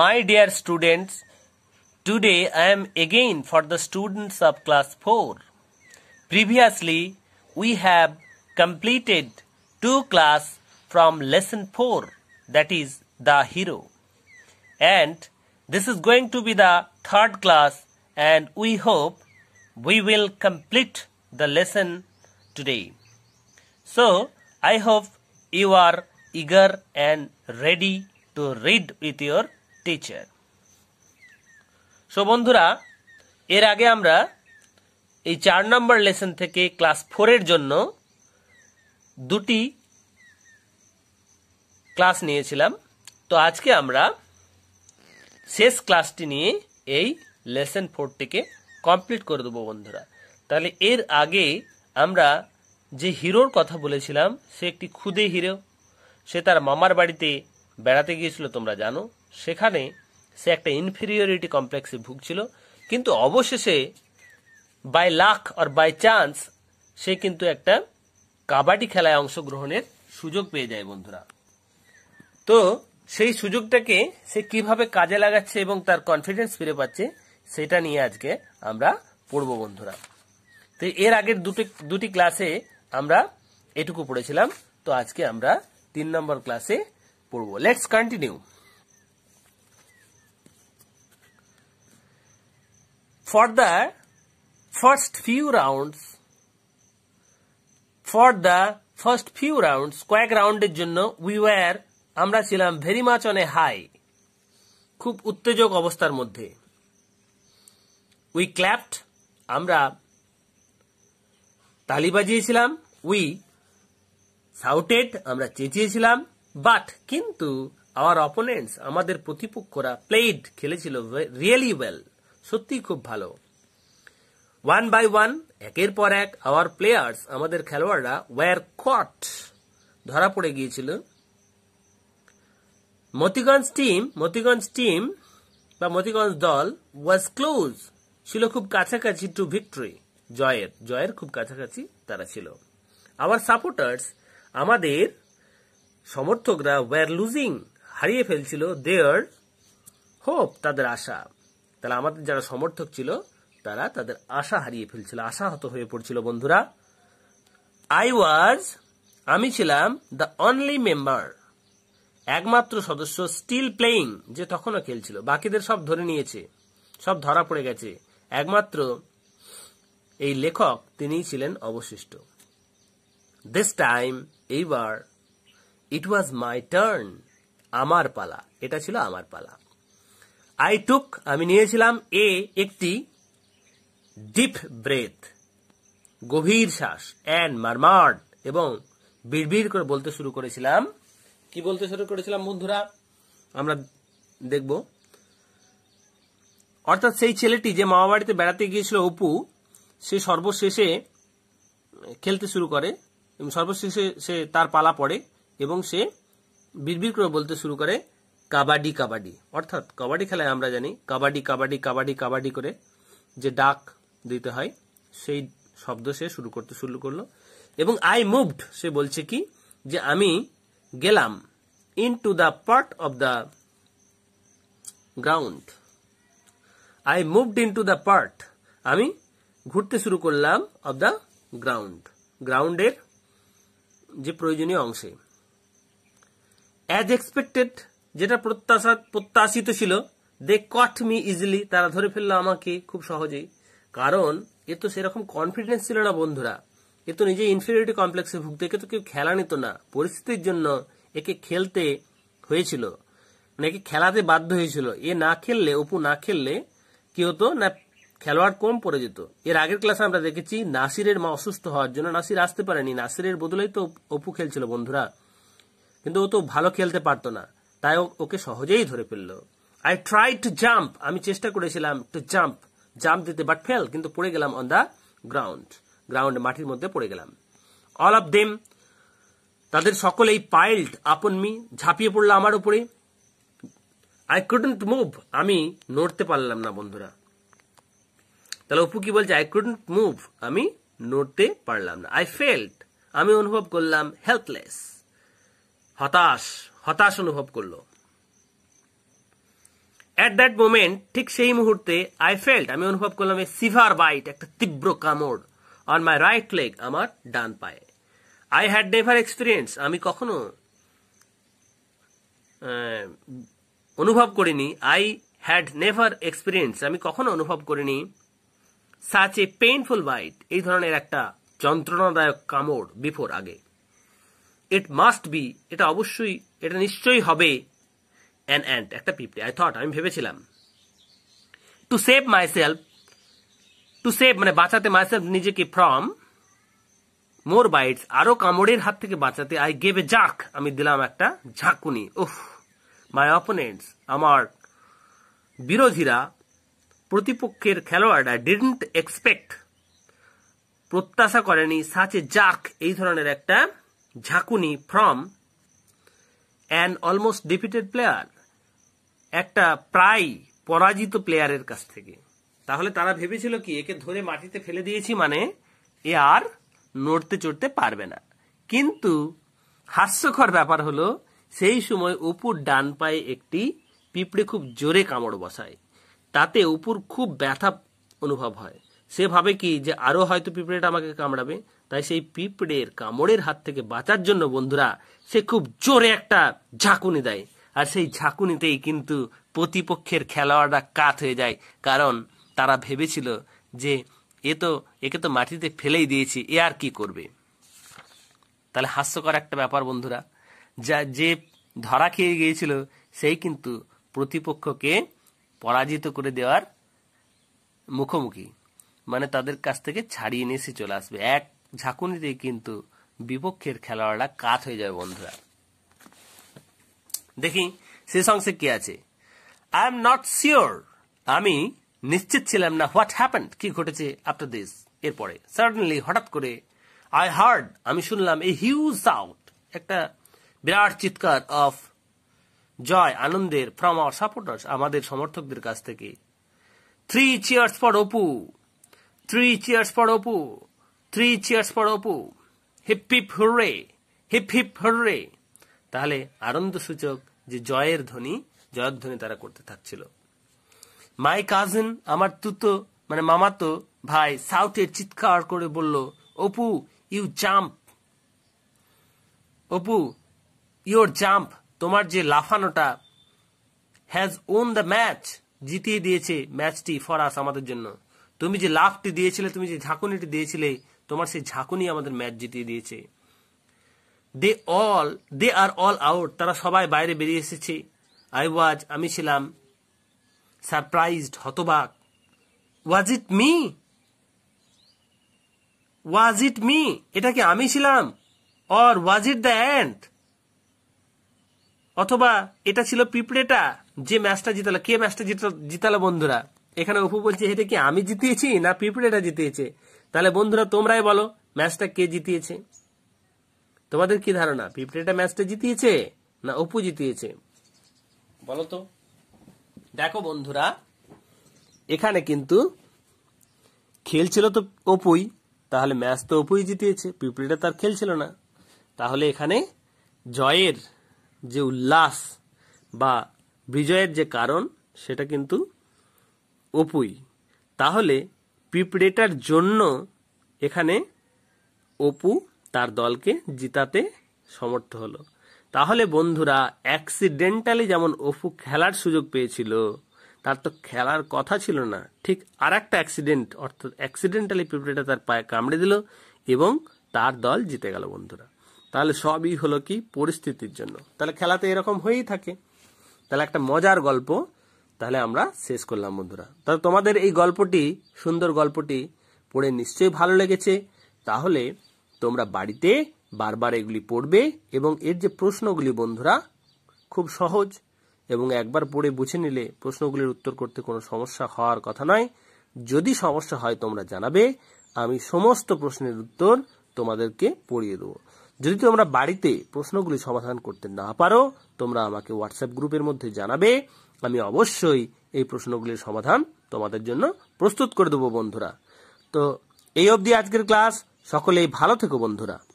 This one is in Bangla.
My dear students, today I am again for the students of class 4. Previously, we have completed two class from lesson 4 that is the hero. And this is going to be the third class and we hope we will complete the lesson today. So, I hope you are eager and ready to read with your teacher so বন্ধুরা এর আগে আমরা এই চার নম্বর লেসন থেকে ক্লাস ফোরের জন্য দুটি ক্লাস নিয়েছিলাম তো আজকে আমরা শেষ ক্লাসটি নিয়ে এই লেসন ফোরটিকে কমপ্লিট করে দেবো বন্ধুরা তাহলে এর আগে আমরা যে হিরোর কথা বলেছিলাম সে একটি ক্ষুদে হিরো সে তার মামার বাড়িতে বেড়াতে গিয়েছিল তোমরা জানো সেখানে সে একটা ইনফেরিয়রিটি কমপ্লেক্সে ভুগছিল কিন্তু অবশেষে বাই লাখ আর বাই চান্স সে কিন্তু একটা কাবাডি খেলায় অংশগ্রহণের সুযোগ পেয়ে যায় বন্ধুরা তো সেই সুযোগটাকে সে কিভাবে কাজে লাগাচ্ছে এবং তার কনফিডেন্স ফিরে পাচ্ছে সেটা নিয়ে আজকে আমরা পড়ব বন্ধুরা তো এর আগের দুটি দুটি ক্লাসে আমরা এটুকু পড়েছিলাম তো আজকে আমরা তিন নম্বর ক্লাসে পড়ব let's continue for the first few rounds for the first few rounds কয়েক রাউন্ডের জন্য উই ওয়ার আমরা ছিলাম very much on a high খুব উত্তেজক অবস্থার মধ্যে উই ক্ল্যাপড আমরা তালি বাজিয়েছিলাম উই সাউটেড আমরা চেঁচিয়েছিলাম বাট কিন্তু আওয়ার অপোনেন্টস আমাদের প্রতিপক্ষরা প্লেইড খেলেছিল রিয়েলি ওয়েল সত্যিই খুব ভালো ওয়ান বাই ওয়ান একের পর এক আওয়ার প্লেয়ার্স আমাদের খেলোয়াড়রা ওয়ার কট ধরা পড়ে গিয়েছিল মতিগঞ্জ টিম মতিগঞ্জ টিম বা মতিগঞ্জ দল ওয়াজ ক্লোজ ছিল খুব কাছাকাছি টু ভিক্টরি জয়ের জয়ের খুব কাছাকাছি তারা ছিল আওয়ার সাপোর্টার্স আমাদের সমর্থকরা ওয়ার লুজিং হারিয়ে ফেলছিল দেয়ার হোপ তাদের আশা তাহলে আমাদের যারা সমর্থক ছিল তারা তাদের আশা হারিয়ে ফেলছিল আশাহত হয়ে পড়ছিল বন্ধুরা আই ওয়াজ আমি ছিলাম দ্য অনলি মেম্বার একমাত্র সদস্য স্টিল প্লেয়িং যে তখনও খেলছিল বাকিদের সব ধরে নিয়েছে সব ধরা পড়ে গেছে একমাত্র এই লেখক তিনি ছিলেন অবশিষ্ট দিস টাইম এইবার ইট ওয়াজ মাই টার্ন আমার পালা এটা ছিল আমার পালা আই টুক আমি নিয়েছিলাম এ একটি ডিপ ব্রেথ গভীর শ্বাস অ্যান্ড মারমার্ড এবং বিড়বিড় করে বলতে শুরু করেছিলাম কি বলতে শুরু করেছিলাম বন্ধুরা আমরা দেখব অর্থাৎ সেই ছেলেটি যে মামা বাড়িতে বেড়াতে গিয়েছিল অপু সে সর্বশেষে খেলতে শুরু করে এবং সর্বশেষে সে তার পালা পড়ে এবং সে বিড়বিড় করে বলতে শুরু করে কাবাডি কাবাডি অর্থাৎ কাবাডি খেলায় আমরা জানি কাবাডি কাবাডি কাবাডি কাবাডি করে যে ডাক দিতে হয় সেই শব্দ সে শুরু করতে শুরু করলো এবং আই মুভড সে বলছে কি যে আমি গেলাম into the part of the ground I moved into the part আমি ঘুরতে শুরু করলাম অব দ্য গ্রাউন্ড গ্রাউন্ডের যে প্রয়োজনীয় অংশে অ্যাজ এক্সপেক্টেড যেটা প্রত্যাশা প্রত্যাশিত ছিল দে কট মি ইজিলি তারা ধরে ফেললো আমাকে খুব সহজেই কারণ এ তো সেরকম কনফিডেন্স ছিল না বন্ধুরা এ তো নিজে ইনফিরিয়রিটি কমপ্লেক্সে ভুগতে একে তো কেউ খেলা নিত না পরিস্থিতির জন্য একে খেলতে হয়েছিল মানে একে খেলাতে বাধ্য হয়েছিল এ না খেললে অপু না খেললে কি হতো না খেলোয়াড় কম পড়ে যেত এর আগের ক্লাসে আমরা দেখেছি নাসিরের মা অসুস্থ হওয়ার জন্য নাসির আসতে পারেনি নাসিরের বদলেই তো অপু খেলছিল বন্ধুরা কিন্তু ও তো ভালো খেলতে পারতো না তাই ওকে সহজেই ধরে ফেলল আই ট্রাই টু জাম্প আমি চেষ্টা করেছিলাম টু জাম্প জাম্প দিতে বাট ফেল কিন্তু পড়ে গেলাম অন দ্য গ্রাউন্ড গ্রাউন্ড মাটির মধ্যে পড়ে গেলাম অল অফ দেম তাদের সকলেই পাইল্ড আপন মি ঝাঁপিয়ে পড়লো আমার উপরে আই কুডন্ট মুভ আমি নড়তে পারলাম না বন্ধুরা তাহলে অপু কি বলছে আই কুডন্ট মুভ আমি নড়তে পারলাম না আই ফেল্ট আমি অনুভব করলাম হেল্পলেস হতাশ হতাশ অনুভব করলো অ্যাট দ্যাট মোমেন্ট ঠিক সেই মুহূর্তে আই ফেল্ট আমি অনুভব করলাম এ সিভার বাইট একটা তীব্র কামড় অন মাই রাইট লেগ আমার ডান পায়ে আই হ্যাড নেভার এক্সপিরিয়েন্স আমি কখনো অনুভব করিনি আই হ্যাড নেভার এক্সপিরিয়েন্স আমি কখনো অনুভব করিনি সাচ এ পেইনফুল বাইট এই ধরনের একটা যন্ত্রণাদায়ক কামড় বিফোর আগে ইট মাস্ট বি এটা অবশ্যই এটা নিশ্চয়ই হবে অ্যান অ্যান্ট একটা পিঁপড়ে আই থট আমি ভেবেছিলাম to save myself to save মানে বাঁচাতে মাই সেলফ নিজেকে ফ্রম মোর বাইটস আরও কামড়ের হাত থেকে বাঁচাতে আই গেভ এ জাক আমি দিলাম একটা ঝাঁকুনি ওফ মাই অপোনেন্টস আমার বিরোধীরা প্রতিপক্ষের খেলোয়াড়রা ডিডন্ট এক্সপেক্ট প্রত্যাশা করেনি সাচে জাক এই ধরনের একটা ঝাঁকুনি from an almost defeated player একটা প্রায় পরাজিত প্লেয়ারের কাছ থেকে তাহলে তারা ভেবেছিল কি একে ধরে মাটিতে ফেলে দিয়েছি মানে এ আর নড়তে চড়তে পারবে না কিন্তু হাস্যকর ব্যাপার হলো সেই সময় অপুর ডান পায়ে একটি পিঁপড়ে খুব জোরে কামড় বসায় তাতে অপুর খুব ব্যথা অনুভব হয় সে ভাবে কি যে আরও হয়তো পিঁপড়েটা আমাকে কামড়াবে তাই সেই পিঁপড়ের কামড়ের হাত থেকে বাঁচার জন্য বন্ধুরা সে খুব জোরে একটা ঝাঁকুনি দেয় আর সেই ঝাঁকুনিতেই কিন্তু প্রতিপক্ষের খেলোয়াড়রা কাত হয়ে যায় কারণ তারা ভেবেছিল যে এ তো একে তো মাটিতে ফেলেই দিয়েছি এ আর কি করবে তাহলে হাস্যকর একটা ব্যাপার বন্ধুরা যা যে ধরা খেয়ে গিয়েছিল সেই কিন্তু প্রতিপক্ষকে পরাজিত করে দেওয়ার মুখোমুখি মানে তাদের কাছ থেকে ছাড়িয়ে নিয়ে চলে আসবে এক ঝাঁকুনিতেই কিন্তু বিপক্ষের খেলোয়াড়রা কাত হয়ে যাবে বন্ধুরা দেখি শেষ অংশে কি আছে আই এম নট শিওর আমি নিশ্চিত ছিলাম না হোয়াট হ্যাপেন কি ঘটেছে আফটার দিস এরপরে সাডেনলি হঠাৎ করে আই হার্ড আমি শুনলাম এ হিউজ সাউট একটা বিরাট চিৎকার অফ জয় আনন্দের ফ্রম আওয়ার সাপোর্টার্স আমাদের সমর্থকদের কাছ থেকে three cheers for Apu Three cheers for Apu Three cheers for Apu Hip hip hooray. Hip hip hooray. তাহলে আনন্দ সূচক যে জয়ের ধ্বনি জয়ের ধ্বনি তারা করতে থাকছিল মাই কাজিন আমার তুতো মানে মামাতো ভাই সাউথের চিৎকার করে বলল Apu you jump Apu your jump তোমার যে লাফানোটা হ্যাজ ওন দ্য ম্যাচ জিতিয়ে দিয়েছে ম্যাচটি ফরাস আমাদের জন্য তুমি যে লাফটি দিয়েছিলে তুমি যে ঝাঁকুনিটি দিয়েছিলে তোমার সেই ঝাঁকুনি আমাদের ম্যাচ জিতিয়ে দিয়েছে they all they are all out তারা সবাই বাইরে বেরিয়ে এসেছে আই ওয়াজ আমি ছিলাম সারপ্রাইজড হতবাক ওয়াজ ইট মি ওয়াজ ইট মি এটা কি আমি ছিলাম or was it the and অথবা এটা ছিল পিঁপড়েটা যে ম্যাচটা জিতালো কে ম্যাচটা জিতালো বন্ধুরা এখানে অপু বলছে এটা কি আমি জিতিয়েছি না পিঁপড়েটা জিতিয়েছে তাহলে বন্ধুরা তোমরাই বলো ম্যাচটা কে জিতিয়েছে তোমাদের কি ধারণা পিঁপড়েটা ম্যাচটা জিতিয়েছে না অপু জিতিয়েছে বলো তো দেখো বন্ধুরা এখানে কিন্তু খেলছিল তো অপুই তাহলে ম্যাচ তো অপুই জিতিয়েছে পিঁপড়েটা তার খেলছিল না তাহলে এখানে জয়ের যে উল্লাস বা বিজয়ের যে কারণ সেটা কিন্তু অপুই তাহলে পিঁপড়েটার জন্য এখানে অপু তার দলকে জিতাতে সমর্থ হলো তাহলে বন্ধুরা অ্যাক্সিডেন্টালি যেমন অপু খেলার সুযোগ পেয়েছিল তার তো খেলার কথা ছিল না ঠিক আর একটা অ্যাক্সিডেন্ট অর্থাৎ অ্যাক্সিডেন্টালি পিঁপড়েটা তার পায়ে কামড়ে দিল এবং তার দল জিতে গেল বন্ধুরা তাহলে সবই হলো কি পরিস্থিতির জন্য তাহলে খেলাতে এরকম হয়েই থাকে তাহলে একটা মজার গল্প তাহলে আমরা শেষ করলাম বন্ধুরা তাহলে তোমাদের এই গল্পটি সুন্দর গল্পটি পড়ে নিশ্চয়ই ভালো লেগেছে তাহলে তোমরা বাড়িতে বারবার এগুলি পড়বে এবং এর যে প্রশ্নগুলি বন্ধুরা খুব সহজ এবং একবার পড়ে বুঝে নিলে প্রশ্নগুলির উত্তর করতে কোনো সমস্যা হওয়ার কথা নয় যদি সমস্যা হয় তোমরা জানাবে আমি সমস্ত প্রশ্নের উত্তর তোমাদেরকে পড়িয়ে দেবো যদি তোমরা বাড়িতে প্রশ্নগুলি সমাধান করতে না পারো তোমরা আমাকে হোয়াটসঅ্যাপ গ্রুপের মধ্যে জানাবে আমি অবশ্যই এই প্রশ্নগুলির সমাধান তোমাদের জন্য প্রস্তুত করে দেবো বন্ধুরা তো এই অবধি আজকের ক্লাস সকলেই ভালো থেকো বন্ধুরা